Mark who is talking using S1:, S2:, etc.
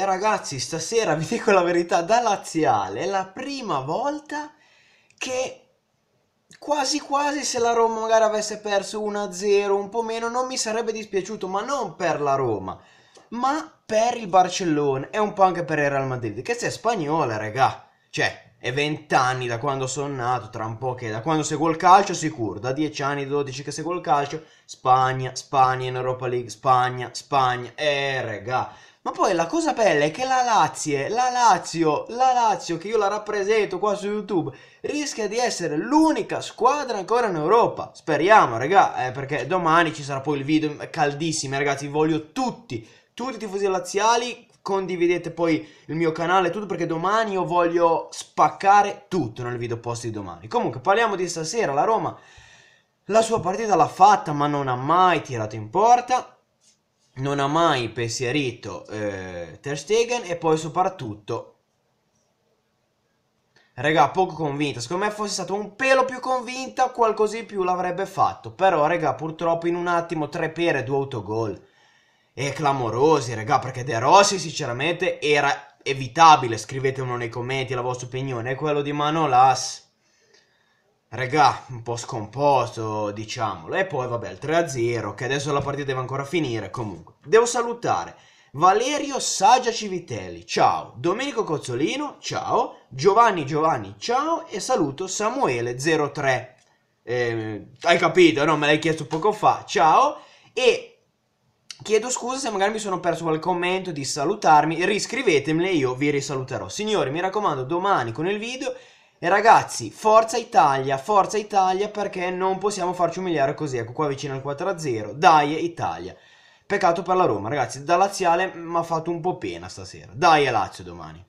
S1: E ragazzi, stasera vi dico la verità, da laziale è la prima volta che quasi quasi se la Roma magari avesse perso 1-0, un po' meno, non mi sarebbe dispiaciuto, ma non per la Roma, ma per il Barcellona e un po' anche per il Real Madrid, che è spagnola, regà. Cioè, è 20 anni da quando sono nato, tra un po' che da quando seguo il calcio sicuro, da 10 anni, 12 che seguo il calcio, Spagna, Spagna in Europa League, Spagna, Spagna, eh regà. Ma poi la cosa bella è che la Lazio, la Lazio, la Lazio, che io la rappresento qua su YouTube, rischia di essere l'unica squadra ancora in Europa. Speriamo, raga, eh, perché domani ci sarà poi il video caldissimo, ragazzi. Voglio tutti, tutti i tifosi laziali, condividete poi il mio canale, e tutto perché domani io voglio spaccare tutto nel video post di domani. Comunque, parliamo di stasera, la Roma. La sua partita l'ha fatta, ma non ha mai tirato in porta non ha mai pensierito eh, Ter Stegen e poi soprattutto Regà, poco convinta. Secondo me fosse stato un pelo più convinta, qualcosa di più l'avrebbe fatto. Però, regà, purtroppo in un attimo tre pere, due autogol. E clamorosi, regà, perché De Rossi sinceramente era evitabile. Scrivetemelo nei commenti la vostra opinione. E quello di Manolas. Regà, un po' scomposto, diciamolo. E poi, vabbè, il 3-0, che adesso la partita deve ancora finire. Comunque, devo salutare Valerio Saggia Civitelli, ciao. Domenico Cozzolino, ciao. Giovanni Giovanni, ciao. E saluto Samuele03. Eh, hai capito, no? Me l'hai chiesto poco fa, ciao. E chiedo scusa se magari mi sono perso qualche commento di salutarmi. Riscrivetemi e io vi risaluterò. Signori, mi raccomando, domani con il video e ragazzi, forza Italia, forza Italia perché non possiamo farci umiliare così. Ecco qua vicino al 4-0. Dai Italia. Peccato per la Roma, ragazzi, da laziale mi ha fatto un po' pena stasera. Dai Lazio domani.